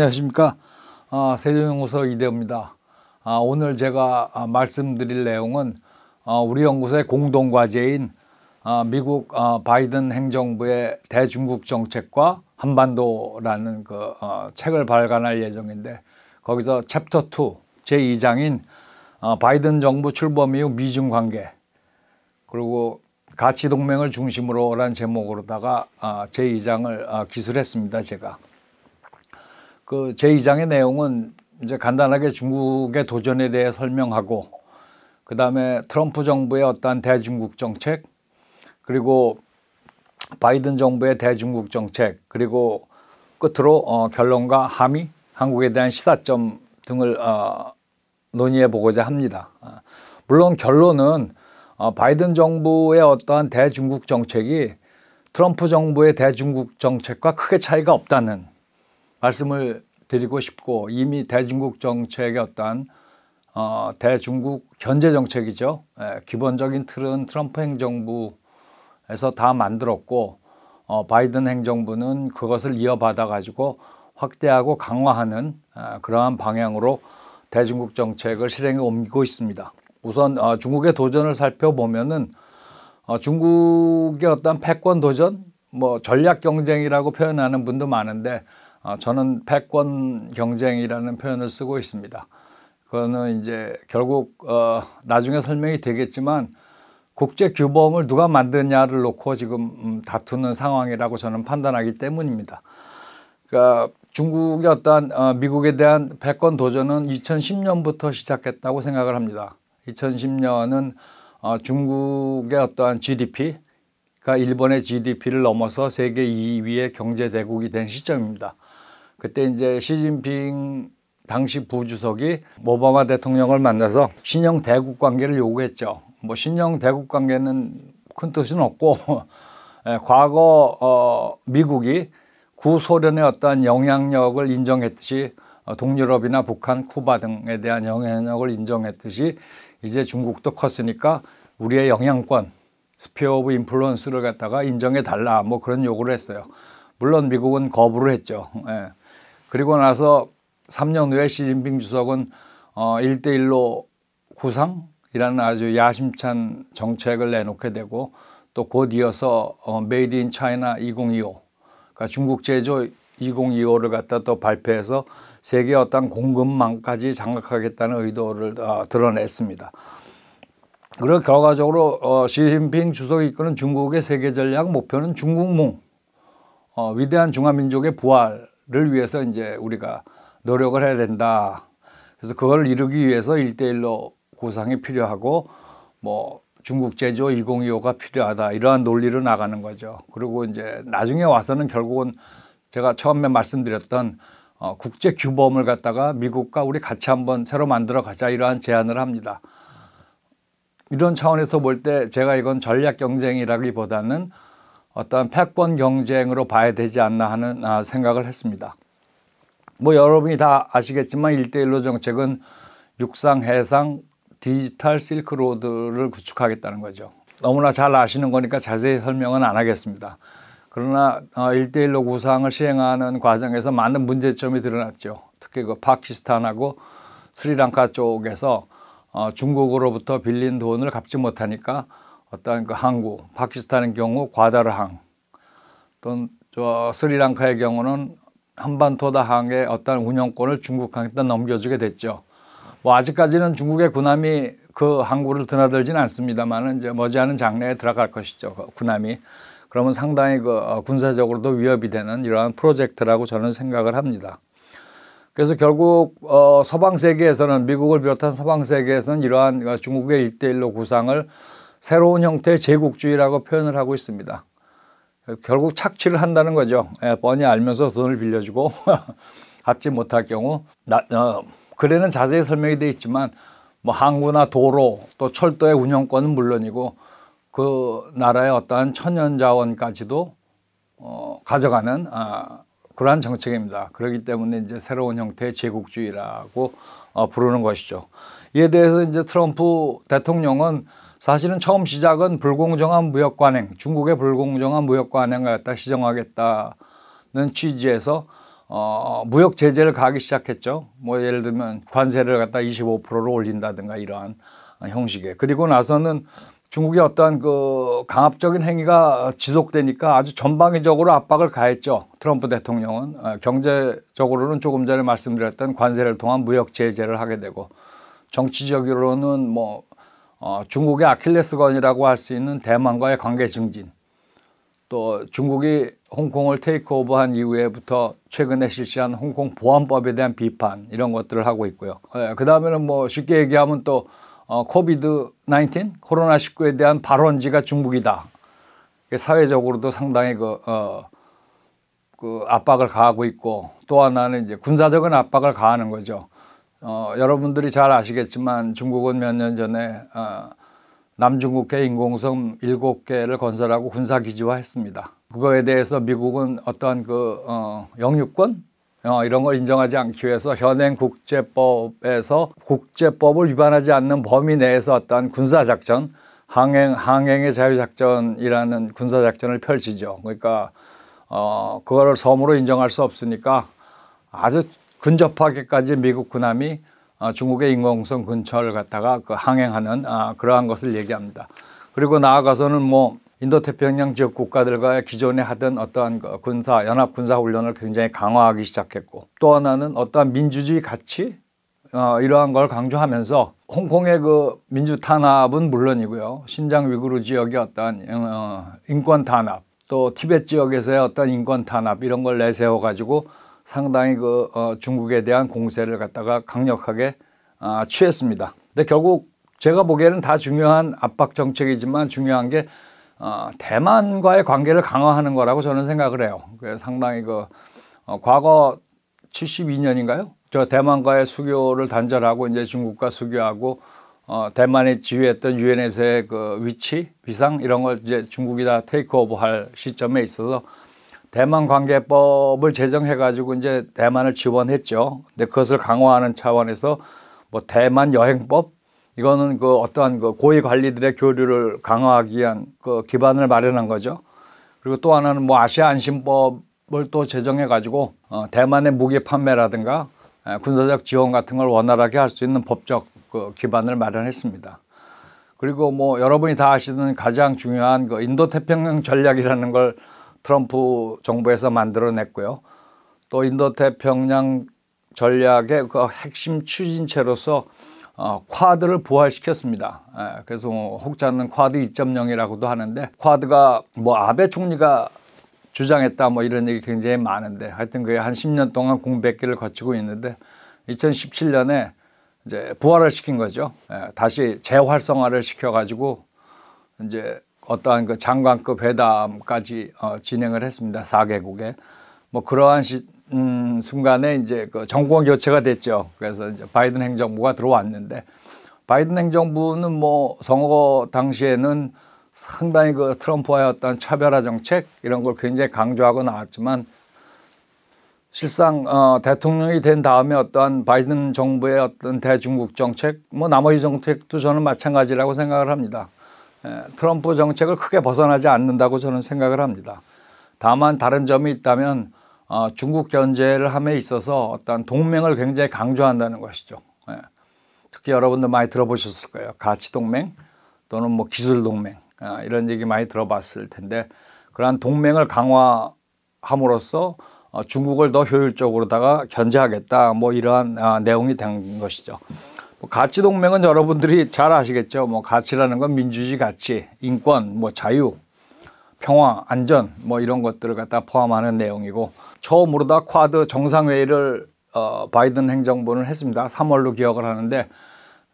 안녕하십니까. 아, 세종연구소 이대호입니다. 아, 오늘 제가 아, 말씀드릴 내용은 아, 우리 연구소의 공동과제인 아, 미국 아, 바이든 행정부의 대중국 정책과 한반도라는 그 어, 책을 발간할 예정인데 거기서 챕터 2 제2장인 어, 아, 바이든 정부 출범 이후 미중 관계 그리고 가치 동맹을 중심으로라는 제목으로다가 어, 아, 제2장을 어, 아, 기술했습니다 제가. 그 제2장의 내용은 이제 간단하게 중국의 도전에 대해 설명하고 그 다음에 트럼프 정부의 어떠한 대중국 정책 그리고 바이든 정부의 대중국 정책 그리고 끝으로 어, 결론과 함의 한국에 대한 시사점 등을 어, 논의해 보고자 합니다. 어, 물론 결론은 어, 바이든 정부의 어떠한 대중국 정책이 트럼프 정부의 대중국 정책과 크게 차이가 없다는 말씀을 드리고 싶고 이미 대중국 정책의 어떠 어, 대중국 견제 정책이죠. 예, 기본적인 틀은 트럼프 행정부에서 다 만들었고 어, 바이든 행정부는 그것을 이어받아 가지고 확대하고 강화하는 어, 그러한 방향으로 대중국 정책을 실행에 옮기고 있습니다. 우선 어, 중국의 도전을 살펴보면은 어, 중국의 어떤 패권 도전, 뭐 전략 경쟁이라고 표현하는 분도 많은데 어, 저는 패권 경쟁이라는 표현을 쓰고 있습니다. 그거는 이제 결국 어, 나중에 설명이 되겠지만 국제 규범을 누가 만드냐를 놓고 지금 음, 다투는 상황이라고 저는 판단하기 때문입니다. 그러니까 중국의 어떤 어, 미국에 대한 패권 도전은 2010년부터 시작했다고 생각을 합니다. 2010년은 어, 중국의 어떠한 GDP가 일본의 GDP를 넘어서 세계 2위의 경제 대국이 된 시점입니다. 그때 이제 시진핑 당시 부주석이 모바마 대통령을 만나서 신형 대국 관계를 요구했죠. 뭐 신형 대국 관계는 큰 뜻은 없고 예, 과거 어, 미국이 구소련의 어떠한 영향력을 인정했듯이 어, 동유럽이나 북한, 쿠바 등에 대한 영향력을 인정했듯이 이제 중국도 컸으니까 우리의 영향권, 스피어 오브 인플루언스를 갖다가 인정해 달라 뭐 그런 요구를 했어요. 물론 미국은 거부를 했죠. 예. 그리고 나서 3년 후에 시진핑 주석은 어, 1대1로 구상이라는 아주 야심찬 정책을 내놓게 되고 또 곧 이어서 어, 메이드 인 차이나 2025 그러니까 중국 제조 2025를 갖다 또 발표해서 세계 어떤 공급망까지 장악하겠다는 의도를 어, 드러냈습니다. 그리고 결과적으로 어, 시진핑 주석이 이끄는 중국의 세계 전략 목표는 중국몽, 어, 위대한 중화민족의 부활 를 위해서 이제 우리가 노력을 해야 된다. 그래서 그걸 이루기 위해서 일대일로 고상이 필요하고 뭐 중국 제조 1025가 필요하다. 이러한 논리로 나가는 거죠. 그리고 이제 나중에 와서는 결국은 제가 처음에 말씀드렸던 어, 국제 규범을 갖다가 미국과 우리 같이 한번 새로 만들어 가자 이러한 제안을 합니다. 이런 차원에서 볼 때 제가 이건 전략 경쟁이라기보다는 어떤 패권 경쟁으로 봐야 되지 않나 하는 아, 생각을 했습니다. 뭐 여러분이 다 아시겠지만 일대일로 정책은 육상, 해상, 디지털 실크로드를 구축하겠다는 거죠. 너무나 잘 아시는 거니까 자세히 설명은 안 하겠습니다. 그러나 어, 일대일로 구상을 시행하는 과정에서 많은 문제점이 드러났죠. 특히 그 파키스탄하고 스리랑카 쪽에서 어, 중국으로부터 빌린 돈을 갚지 못하니까 어떤그 항구, 파키스탄의 경우 과다르항 또는 저 스리랑카의 경우는 한반도다항의 어떤 운영권을 중국항에다 넘겨주게 됐죠. 뭐 아직까지는 중국의 군함이 그 항구를 드나들지는 않습니다만은 이제 머지않은 장래에 들어갈 것이죠. 그 군함이 그러면 상당히 그 어, 군사적으로도 위협이 되는 이러한 프로젝트라고 저는 생각을 합니다. 그래서 결국 어, 서방 세계에서는 미국을 비롯한 서방 세계에서는 이러한 중국의 일대일로 구상을 새로운 형태의 제국주의라고 표현을 하고 있습니다. 결국 착취를 한다는 거죠. 예, 뻔히 알면서 돈을 빌려주고 갚지 못할 경우 나, 어, 글에는 자세히 설명이 돼 있지만 뭐 항구나 도로 또 철도의 운영권은 물론이고 그 나라의 어떠한 천연 자원까지도 어, 가져가는 아, 그러한 정책입니다. 그렇기 때문에 이제 새로운 형태의 제국주의라고 어, 부르는 것이죠. 이에 대해서 이제 트럼프 대통령은 사실은 처음 시작은 불공정한 무역관행, 중국의 불공정한 무역관행을 갖다 시정하겠다는 취지에서 어, 무역 제재를 가기 시작했죠. 뭐 예를 들면 관세를 갖다 25%로 올린다든가 이러한 형식에 그리고 나서는 중국의 어떠한 그 강압적인 행위가 지속되니까 아주 전방위적으로 압박을 가했죠. 트럼프 대통령은 아, 경제적으로는 조금 전에 말씀드렸던 관세를 통한 무역 제재를 하게 되고 정치적으로는 뭐 어, 중국의 아킬레스건이라고 할 수 있는 대만과의 관계 증진 또 중국이 홍콩을 테이크오버한 이후에부터 최근에 실시한 홍콩 보안법에 대한 비판 이런 것들을 하고 있고요. 예, 그 다음에는 뭐 쉽게 얘기하면 또 어, 코비드 19 코로나 19에 대한 발원지가 중국이다. 사회적으로도 상당히 그, 어, 그 압박을 가하고 있고 또 하나는 이제 군사적인 압박을 가하는 거죠. 어, 여러분들이 잘 아시겠지만 중국은 몇 년 전에 어, 남중국해 인공섬 7개를 건설하고 군사기지화 했습니다. 그거에 대해서 미국은 어떠한 그 어, 영유권 어, 이런 걸 인정하지 않기 위해서 현행 국제법에서 국제법을 위반하지 않는 범위 내에서 어떠한 군사작전 항행, 항행의 자유작전이라는 군사작전을 펼치죠. 그러니까 어, 그거를 섬으로 인정할 수 없으니까 아주 근접하기까지 미국 군함이 어, 중국의 인공성 근처를 갔다가 그 항행하는 아, 그러한 것을 얘기합니다. 그리고 나아가서는 뭐 인도태평양 지역 국가들과 의 기존에 하던 어떠한 그 군사 연합 군사 훈련을 굉장히 강화하기 시작했고 또 하나는 어떠한 민주주의 가치 어, 이러한 걸 강조하면서 홍콩의 그 민주 탄압은 물론이고요 신장 위구르 지역의 어떠한 음, 어, 인권 탄압 또 티벳 지역에서의 어떤 인권 탄압 이런 걸 내세워 가지고 상당히 그 어, 중국에 대한 공세를 갖다가 강력하게 아, 취했습니다. 근데 결국 제가 보기에는 다 중요한 압박 정책이지만 중요한 게 어, 대만과의 관계를 강화하는 거라고 저는 생각을 해요. 상당히 그 어, 과거 72년인가요? 저 대만과의 수교를 단절하고 이제 중국과 수교하고 어, 대만이 지휘했던 유엔에서의 그 위치, 위상 이런 걸 이제 중국이 다 테이크오버할 시점에 있어서 대만 관계법을 제정해 가지고 이제 대만을 지원했죠. 근데 그것을 강화하는 차원에서 뭐 대만 여행법 이거는 그 어떠한 그 고위 관리들의 교류를 강화하기 위한 그 기반을 마련한 거죠. 그리고 또 하나는 뭐 아시아 안심법을 또 제정해 가지고 어 대만의 무기 판매라든가 군사적 지원 같은 걸 원활하게 할 수 있는 법적 그 기반을 마련했습니다. 그리고 뭐 여러분이 다 아시는 가장 중요한 그 인도 태평양 전략이라는 걸 트럼프 정부에서 만들어냈고요. 또 인도태평양 전략의 그 핵심 추진체로서 어, 쿼드를 부활시켰습니다. 예, 그래서 뭐 혹자는 쿼드 2.0이라고도 하는데 쿼드가 뭐 아베 총리가 주장했다 뭐 이런 얘기 굉장히 많은데 하여튼 그게 한 10년 동안 공백기를 거치고 있는데 2017년에 이제 부활을 시킨 거죠. 예, 다시 재활성화를 시켜가지고 이제 어떠한 그 장관급 회담까지 어, 진행을 했습니다. 4개국에. 뭐 그러한 시, 음, 순간에 이제 그 정권 교체가 됐죠. 그래서 이제 바이든 행정부가 들어왔는데 바이든 행정부는 뭐 선거 당시에는 상당히 그 트럼프와의 어떤 차별화 정책 이런 걸 굉장히 강조하고 나왔지만 실상 어, 대통령이 된 다음에 어떠한 바이든 정부의 어떤 대중국 정책 뭐 나머지 정책도 저는 마찬가지라고 생각을 합니다. 트럼프 정책을 크게 벗어나지 않는다고 저는 생각을 합니다. 다만 다른 점이 있다면 어, 중국 견제를 함에 있어서 어떤 동맹을 굉장히 강조한다는 것이죠. 예. 특히 여러분들 많이 들어보셨을 거예요. 가치 동맹 또는 뭐 기술 동맹 아, 이런 얘기 많이 들어봤을 텐데 그러한 동맹을 강화함으로써 어, 중국을 더 효율적으로다가 견제하겠다 뭐 이러한 아, 내용이 된 것이죠. 뭐 가치 동맹은 여러분들이 잘 아시겠죠. 뭐 가치라는 건 민주주의 가치, 인권, 뭐 자유, 평화, 안전 뭐 이런 것들을 갖다 포함하는 내용이고 처음으로 다 쿼드 정상회의를 어, 바이든 행정부는 했습니다. 3월로 기억을 하는데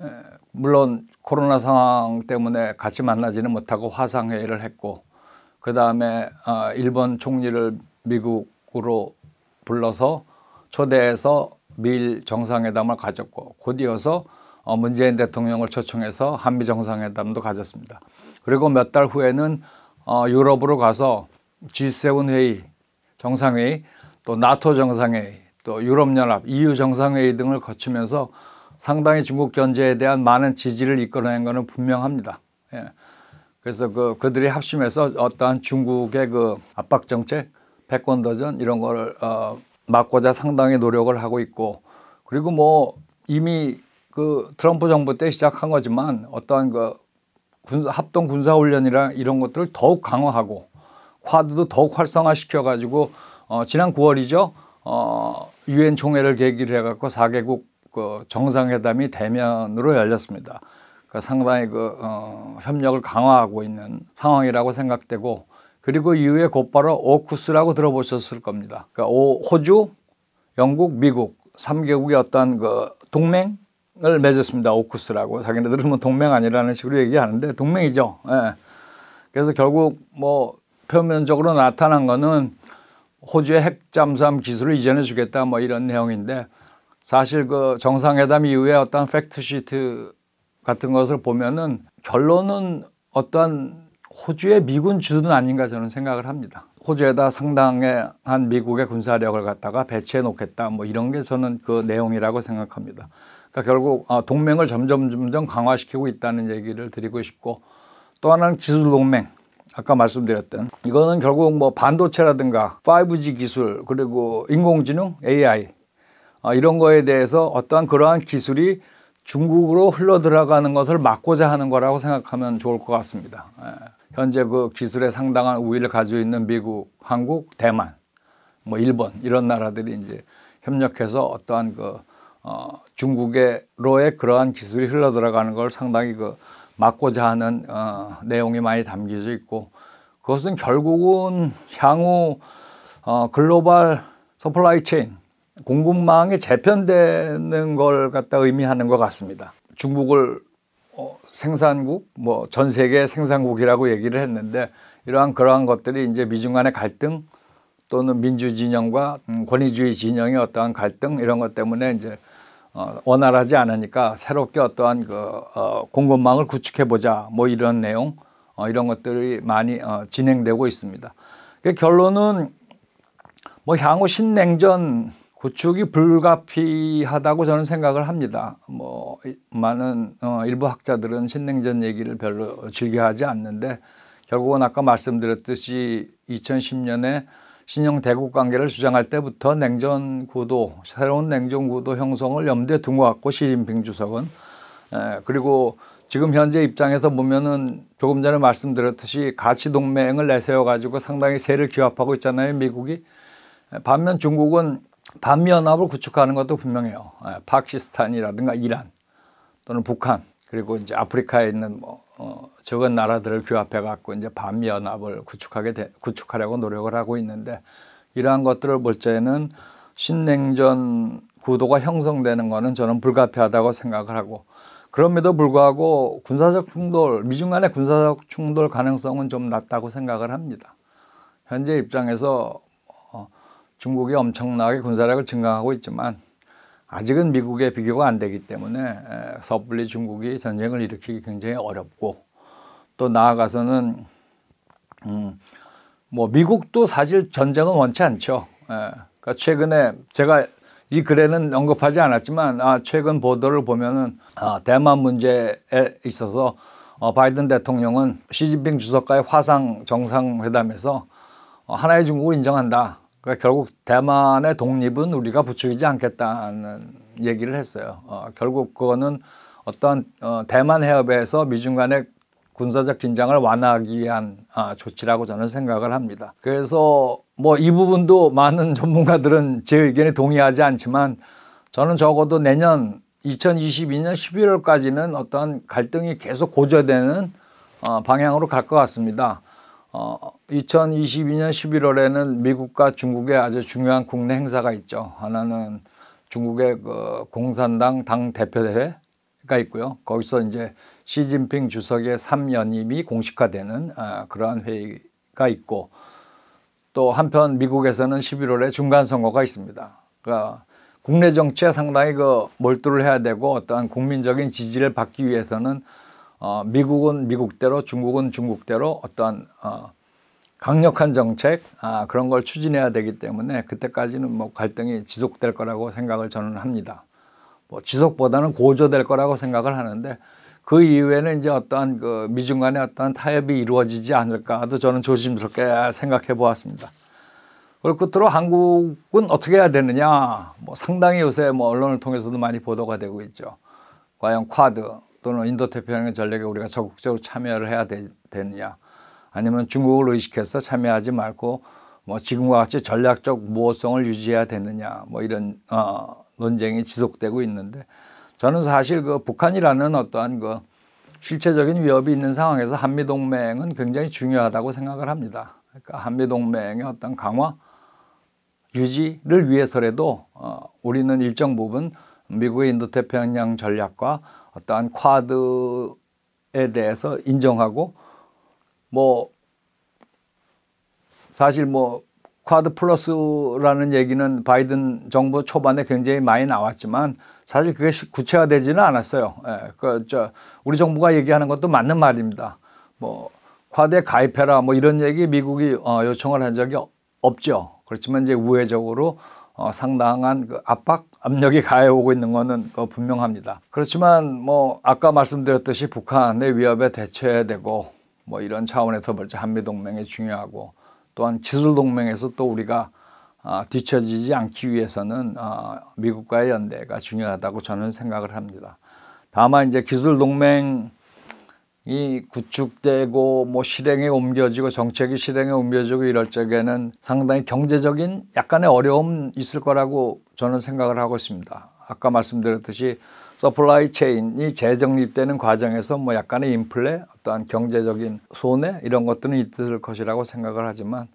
에, 물론 코로나 상황 때문에 같이 만나지는 못하고 화상회의를 했고 그 다음에 어, 일본 총리를 미국으로 불러서 초대해서 미일 정상회담을 가졌고 곧이어서 어, 문재인 대통령을 초청해서 한미 정상회담도 가졌습니다. 그리고 몇 달 후에는 어, 유럽으로 가서 G7 회의, 정상회의, 또 나토 정상회의, 또 유럽연합, EU 정상회의 등을 거치면서 상당히 중국 견제에 대한 많은 지지를 이끌어낸 것은 분명합니다. 예. 그래서 그 그들이 합심해서 어떠한 중국의 그 압박 정책, 패권 도전 이런 거를 어, 막고자 상당히 노력을 하고 있고 그리고 뭐 이미 그 트럼프 정부 때 시작한 거지만 어떠한 그 군, 합동 군사 훈련이랑 이런 것들을 더욱 강화하고 쿼드도 더욱 활성화시켜 가지고 어, 지난 9월이죠. 어, 유엔 총회를 계기로 해 갖고 4개국 그 정상회담이 대면으로 열렸습니다. 그 상당히 그 어, 협력을 강화하고 있는 상황이라고 생각되고 그리고 이후에 곧바로 오쿠스라고 들어보셨을 겁니다. 그러니까 호주, 영국, 미국 3개국의 어떤 그 동맹을 맺었습니다. 오쿠스라고 자기네들은 뭐 동맹 아니라는 식으로 얘기하는데 동맹이죠. 예. 그래서 결국 뭐 표면적으로 나타난 거는 호주의 핵 잠수함 기술을 이전해 주겠다 뭐 이런 내용인데 사실 그 정상회담 이후에 어떤 팩트시트 같은 것을 보면은 결론은 어떠 호주의 미군 주둔 아닌가 저는 생각을 합니다. 호주에다 상당의 한 미국의 군사력을 갖다가 배치해 놓겠다 뭐 이런 게 저는 그 내용이라고 생각합니다. 그러니까 결국 어, 동맹을 점점 점점 강화시키고 있다는 얘기를 드리고 싶고 또 하나는 기술 동맹 아까 말씀드렸던 이거는 결국 뭐 반도체라든가 5G 기술 그리고 인공지능 AI 어, 이런 거에 대해서 어떠한 그러한 기술이 중국으로 흘러 들어가는 것을 막고자 하는 거라고 생각하면 좋을 것 같습니다. 예. 현재 그 기술에 상당한 우위를 가지고 있는 미국, 한국, 대만, 뭐 일본 이런 나라들이 이제 협력해서 어떠한 그 어, 중국에로의 그러한 기술이 흘러 들어가는 걸 상당히 그 막고자 하는 어, 내용이 많이 담겨져 있고 그것은 결국은 향후 어, 글로벌 서플라이 체인 공급망이 재편되는 걸 갖다 의미하는 것 같습니다. 중국을 생산국, 뭐 전 세계 생산국이라고 얘기를 했는데 이러한 그러한 것들이 이제 미중 간의 갈등 또는 민주 진영과 음, 권위주의 진영의 어떠한 갈등 이런 것 때문에 이제 어, 원활하지 않으니까 새롭게 어떠한 그 어, 공급망을 구축해 보자 뭐 이런 내용 어, 이런 것들이 많이 어, 진행되고 있습니다. 그 결론은 뭐 향후 신냉전 구축이 불가피하다고 저는 생각을 합니다. 뭐 많은 어, 일부 학자들은 신냉전 얘기를 별로 즐겨하지 않는데 결국은 아까 말씀드렸듯이 2010년에 신형 대국 관계를 주장할 때부터 냉전 구도 새로운 냉전 구도 형성을 염두에 둔 것 같고 시진핑 주석은 에, 그리고 지금 현재 입장에서 보면은 조금 전에 말씀드렸듯이 가치 동맹을 내세워 가지고 상당히 세를 규합하고 있잖아요 미국이 반면 중국은 반미연합을 구축하는 것도 분명해요. 예, 파키스탄이라든가 이란 또는 북한 그리고 이제 아프리카에 있는 뭐 어, 적은 나라들을 규합해 갖고 이제 반미연합을 구축하게 되, 구축하려고 노력을 하고 있는데 이러한 것들을 볼 때에는 신냉전 구도가 형성되는 것은 저는 불가피하다고 생각을 하고 그럼에도 불구하고 군사적 충돌 미중 간의 군사적 충돌 가능성은 좀 낮다고 생각을 합니다. 현재 입장에서 중국이 엄청나게 군사력을 증강하고 있지만 아직은 미국에 비교가 안 되기 때문에 섣불리 중국이 전쟁을 일으키기 굉장히 어렵고 또 나아가서는 음, 뭐 미국도 사실 전쟁은 원치 않죠. 예, 그러니까 최근에 제가 이 글에는 언급하지 않았지만 아, 최근 보도를 보면은 아, 대만 문제에 있어서 어, 바이든 대통령은 시진핑 주석과의 화상 정상회담에서 어, 하나의 중국을 인정한다. 그러니까 결국 대만의 독립은 우리가 부추기지 않겠다는 얘기를 했어요. 어, 결국 그거는 어떤 어, 대만 해협에서 미중 간의 군사적 긴장을 완화하기 위한 아, 조치라고 저는 생각을 합니다. 그래서 뭐 이 부분도 많은 전문가들은 제 의견에 동의하지 않지만 저는 적어도 내년 2022년 11월까지는 어떠한 갈등이 계속 고조되는 어, 방향으로 갈 것 같습니다. 어, 2022년 11월에는 미국과 중국의 아주 중요한 국내 행사가 있죠. 하나는 중국의 그 공산당 당 대표대회가 있고요. 거기서 이제 시진핑 주석의 3연임이 공식화되는 아, 그러한 회의가 있고 또 한편 미국에서는 11월에 중간 선거가 있습니다. 그러니까 국내 정치에 상당히 그 몰두를 해야 되고 어떠한 국민적인 지지를 받기 위해서는 어, 미국은 미국대로 중국은 중국대로 어떠한 어, 강력한 정책 아, 그런 걸 추진해야 되기 때문에 그때까지는 뭐 갈등이 지속될 거라고 생각을 저는 합니다. 뭐 지속보다는 고조될 거라고 생각을 하는데 그 이후에는 이제 어떠한 그 미중 간의 어떠한 타협이 이루어지지 않을까도 저는 조심스럽게 생각해 보았습니다. 그리고 끝으로 한국은 어떻게 해야 되느냐? 뭐 상당히 요새 뭐 언론을 통해서도 많이 보도가 되고 있죠. 과연 쿼드 또는 인도태평양 전략에 우리가 적극적으로 참여를 해야 되, 되느냐 아니면 중국을 의식해서 참여하지 말고 뭐 지금과 같이 전략적 모호성을 유지해야 되느냐 뭐 이런 어, 논쟁이 지속되고 있는데 저는 사실 그 북한이라는 어떠한 그 실체적인 위협이 있는 상황에서 한미 동맹은 굉장히 중요하다고 생각을 합니다. 그러니까 한미 동맹의 어떤 강화 유지를 위해서라도 어, 우리는 일정 부분 미국의 인도태평양 전략과 어떠한 쿼드에 대해서 인정하고 뭐 사실 뭐 쿼드 플러스라는 얘기는 바이든 정부 초반에 굉장히 많이 나왔지만 사실 그게 구체화되지는 않았어요. 예, 그저 우리 정부가 얘기하는 것도 맞는 말입니다. 뭐 쿼드에 가입해라 뭐 이런 얘기 미국이 어, 요청을 한 적이 없죠. 그렇지만 이제 우회적으로 어, 상당한 그 압박 압력이 가해오고 있는 것은 뭐 분명합니다. 그렇지만 뭐 아까 말씀드렸듯이 북한의 위협에 대처되고 뭐 이런 차원에서 먼저 한미 동맹이 중요하고 또한 지술 동맹에서 또 우리가 아, 뒤처지지 않기 위해서는 아, 미국과의 연대가 중요하다고 저는 생각을 합니다. 다만 이제 기술 동맹 이 구축되고 뭐 실행에 옮겨지고 정책이 실행에 옮겨지고 이럴 적에는 상당히 경제적인 약간의 어려움 있을 거라고 저는 생각을 하고 있습니다. 아까 말씀드렸듯이 서플라이 체인이 재정립되는 과정에서 뭐 약간의 인플레, 어떠한 경제적인 손해 이런 것들은 있을 것이라고 생각을 하지만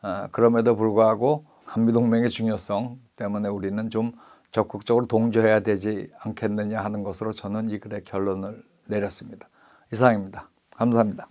아, 그럼에도 불구하고 한미동맹의 중요성 때문에 우리는 좀 적극적으로 동조해야 되지 않겠느냐 하는 것으로 저는 이 글의 결론을 내렸습니다. 이상입니다. 감사합니다.